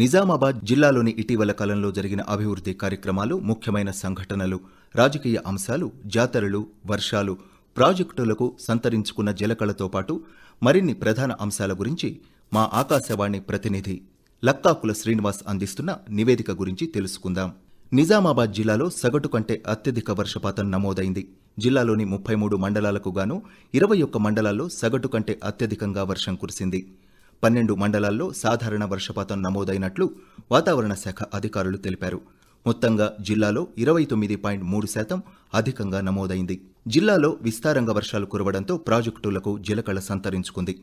నిజామాబాద్ జిల్లాలోని ఇటీవల కాలంలో జరిగిన అభివృద్ధి కార్యక్రమాలు ముఖ్యమైన సంఘటనలు రాజకీయ అంశాలు జాతరలు వర్షాలు ప్రాజెక్టులకు సంతరించుకున్న జలకళతో పాటు మరిన్ని ప్రధాన అంశాల గురించి మా ఆకాశవాణి ప్రతినిధి లక్కాకుల శ్రీనివాస్ అందిస్తున్న నివేదిక గురించి తెలుసుకుందాం నిజామాబాద్ జిల్లాలో సగటు కంటే అత్యధిక వర్షపాతం నమోదైంది జిల్లాలోని ముప్పై మూడు మండలాలకు గాను ఇరవై ఒక్క మండలాల్లో సగటు కంటే అత్యధికంగా వర్షం కురిసింది పన్నెండు మండలాల్లో సాధారణ వర్షపాతం నమోదైనట్లు వాతావరణ శాఖ అధికారులు తెలిపారు మొత్తంగా జిల్లాలో ఇరవై తొమ్మిది పాయింట్ మూడు శాతం అధికంగా నమోదైంది జిల్లాలో విస్తారంగా వర్షాలు కురవడంతో ప్రాజెక్టులకు జలకళ సంతరించుకుంది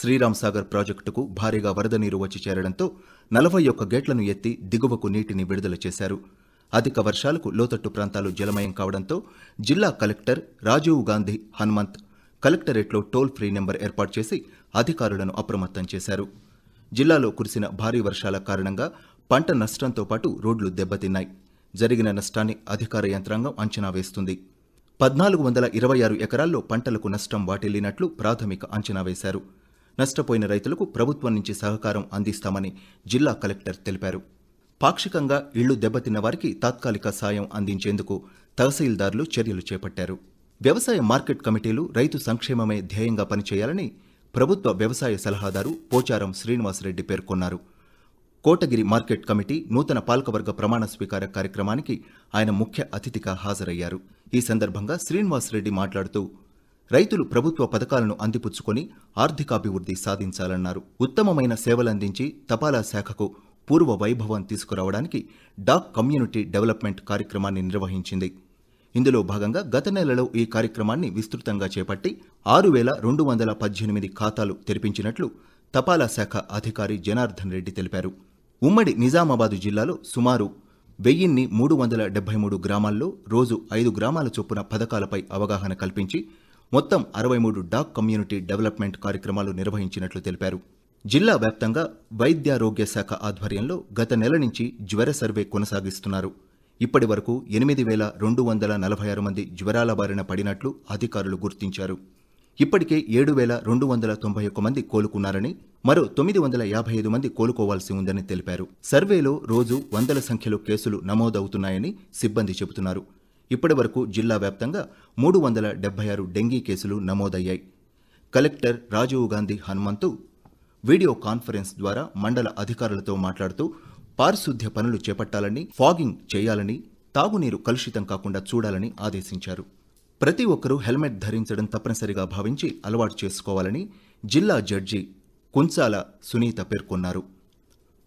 శ్రీరాంసాగర్ ప్రాజెక్టుకు భారీగా వరద నీరు వచ్చి చేరడంతో నలభై ఒక్క గేట్లను ఎత్తి దిగువకు నీటిని విడుదల చేశారు అధిక వర్షాలకు లోతట్టు ప్రాంతాలు జలమయం కావడంతో జిల్లా కలెక్టర్ రాజీవ్ గాంధీ హనుమంత్ కలెక్టరేట్లో టోల్ ఫ్రీ నెంబర్ ఏర్పాటు చేసి అధికారులను అప్రమత్తం చేశారు జిల్లాలో కురిసిన భారీ వర్షాల కారణంగా పంట నష్టంతో పాటు రోడ్లు దెబ్బతిన్నాయి జరిగిన నష్టాన్ని అధికార యంత్రాంగం అంచనా వేస్తుంది పద్నాలుగు వందల ఇరవై ఆరు ఎకరాల్లో పంటలకు నష్టం వాటిల్లినట్లు ప్రాథమిక అంచనా వేశారు నష్టపోయిన రైతులకు ప్రభుత్వం నుంచి సహకారం అందిస్తామని జిల్లా కలెక్టర్ తెలిపారు పాక్షికంగా ఇళ్లు దెబ్బతిన్న వారికి తాత్కాలిక సాయం అందించేందుకు తహసీల్దార్లు చర్యలు చేపట్టారు వ్యవసాయ మార్కెట్ కమిటీలు రైతు సంక్షేమమే ధ్యేయంగా పనిచేయాలని ప్రభుత్వ వ్యవసాయ సలహాదారు పోచారం శ్రీనివాసరెడ్డి పేర్కొన్నారు కోటగిరి మార్కెట్ కమిటీ నూతన పాలకవర్గ ప్రమాణ స్వీకార కార్యక్రమానికి ఆయన ముఖ్య అతిథిగా హాజరయ్యారు ఈ సందర్భంగా శ్రీనివాసరెడ్డి మాట్లాడుతూ రైతులు ప్రభుత్వ పథకాలను అందిపుచ్చుకొని ఆర్థికాభివృద్ధి సాధించాలన్నారు ఉత్తమమైన సేవలందించి తపాలా శాఖకు పూర్వ వైభవం తీసుకురావడానికి డాక్ కమ్యూనిటీ డెవలప్మెంట్ కార్యక్రమాన్ని నిర్వహించింది ఇందులో భాగంగా గత నెలలో ఈ కార్యక్రమాన్ని విస్తృతంగా చేపట్టి ఆరు వేల రెండు వందల పద్దెనిమిది ఖాతాలు తెరిపించినట్లు తపాలా శాఖ అధికారి జనార్దన్ రెడ్డి తెలిపారు ఉమ్మడి నిజామాబాదు జిల్లాలో సుమారు వెయ్యిన్ని మూడు వందల డెబ్బై మూడు గ్రామాల్లో రోజు ఐదు గ్రామాల చొప్పున పథకాలపై అవగాహన కల్పించి మొత్తం అరవై మూడు డాక్ కమ్యూనిటీ డెవలప్మెంట్ కార్యక్రమాలు నిర్వహించినట్లు తెలిపారు జిల్లా వ్యాప్తంగా వైద్యారోగ్య శాఖ ఆధ్వర్యంలో గత నెల నుంచి జ్వర సర్వే కొనసాగిస్తున్నారు ఇప్పటి వరకు ఎనిమిది వేల రెండు వందల నలభై ఆరు మంది జ్వరాల బారిన పడినట్లు అధికారులు గుర్తించారు ఇప్పటికే ఏడు వేల రెండు వందల తొంభై ఒక్క మంది కోలుకున్నారని మరో తొమ్మిది వందల యాభై ఐదు మంది కోలుకోవాల్సి ఉందని తెలిపారు సర్వేలో రోజు వందల సంఖ్యలో కేసులు నమోదవుతున్నాయని సిబ్బంది చెబుతున్నారు ఇప్పటివరకు జిల్లా వ్యాప్తంగా మూడు వందల డెబ్బై ఆరు డెంగీ కేసులు నమోదయ్యాయి collector Rajiv Gandhi Hanumanthu video conference ద్వారా మండల అధికారులతో మాట్లాడుతూ పారిశుద్ధ్య పనులు చేపట్టాలని ఫాగింగ్ చేయాలని తాగునీరు కలుషితం కాకుండా చూడాలని ఆదేశించారు ప్రతి ఒక్కరూ హెల్మెట్ ధరించడం తప్పనిసరిగా భావించి అలవాటు చేసుకోవాలని జిల్లా జడ్జి కుంచాల సునీత పేర్కొన్నారు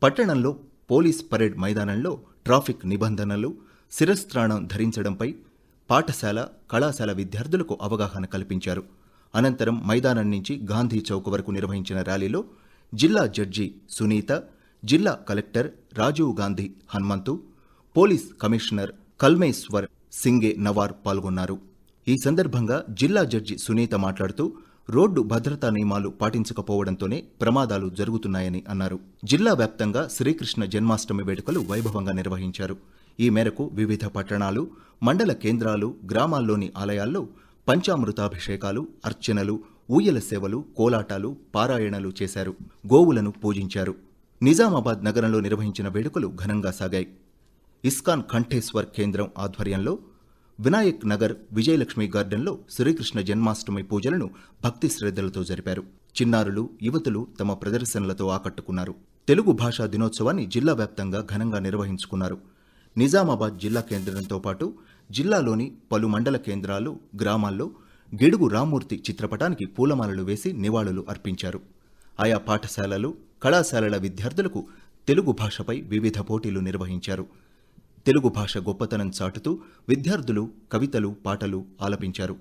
పట్టణంలో పోలీస్ పరేడ్ మైదానంలో ట్రాఫిక్ నిబంధనలు శిరస్త్రాణం ధరించడంపై పాఠశాల కళాశాల విద్యార్థులకు అవగాహన కల్పించారు అనంతరం మైదానం నుంచి గాంధీ చౌక్ వరకు నిర్వహించిన ర్యాలీలో జిల్లా జడ్జి సునీత జిల్లా collector Rajiv Gandhi Hanumanthu police commissioner Kalmeshwar Singenavar పాల్గొన్నారు ఈ సందర్భంగా జిల్లా జడ్జి సునీత మాట్లాడుతూ రోడ్డు భద్రతా నియమాలు పాటించకపోవడంతోనే ప్రమాదాలు జరుగుతున్నాయని అన్నారు జిల్లా వ్యాప్తంగా శ్రీకృష్ణ జన్మాష్టమి వేడుకలు వైభవంగా నిర్వహించారు ఈ మేరకు వివిధ పట్టణాలు మండల కేంద్రాలు గ్రామాల్లోని ఆలయాల్లో పంచామృతాభిషేకాలు అర్చనలు ఊయల సేవలు కోలాటాలు పారాయణలు చేశారు గోవులను పూజించారు నిజామాబాద్ నగరంలో నిర్వహించిన వేడుకలు ఘనంగా సాగాయి ఇస్కాన్ కంఠేశ్వర్ కేంద్రం ఆధ్వర్యంలో వినాయక్ నగర్ విజయలక్ష్మి గార్డెన్లో శ్రీకృష్ణ జన్మాష్టమి పూజలను భక్తి శ్రద్ధలతో జరిపారు చిన్నారులు యువతులు తమ ప్రదర్శనలతో ఆకట్టుకున్నారు తెలుగు భాషా దినోత్సవాన్ని జిల్లా వ్యాప్తంగా ఘనంగా నిర్వహించుకున్నారు నిజామాబాద్ జిల్లా కేంద్రంతో పాటు జిల్లాలోని పలు మండల కేంద్రాలు గ్రామాల్లో గిడుగు రామూర్తి చిత్రపటానికి పూలమాలలు వేసి నివాళులు అర్పించారు ఆయా పాఠశాలలు కళాశాలల విద్యార్థులకు తెలుగు భాషపై వివిధ పోటీలు నిర్వహించారు తెలుగు భాష గొప్పతనం చాటుతూ విద్యార్థులు కవితలు పాటలు ఆలపించారు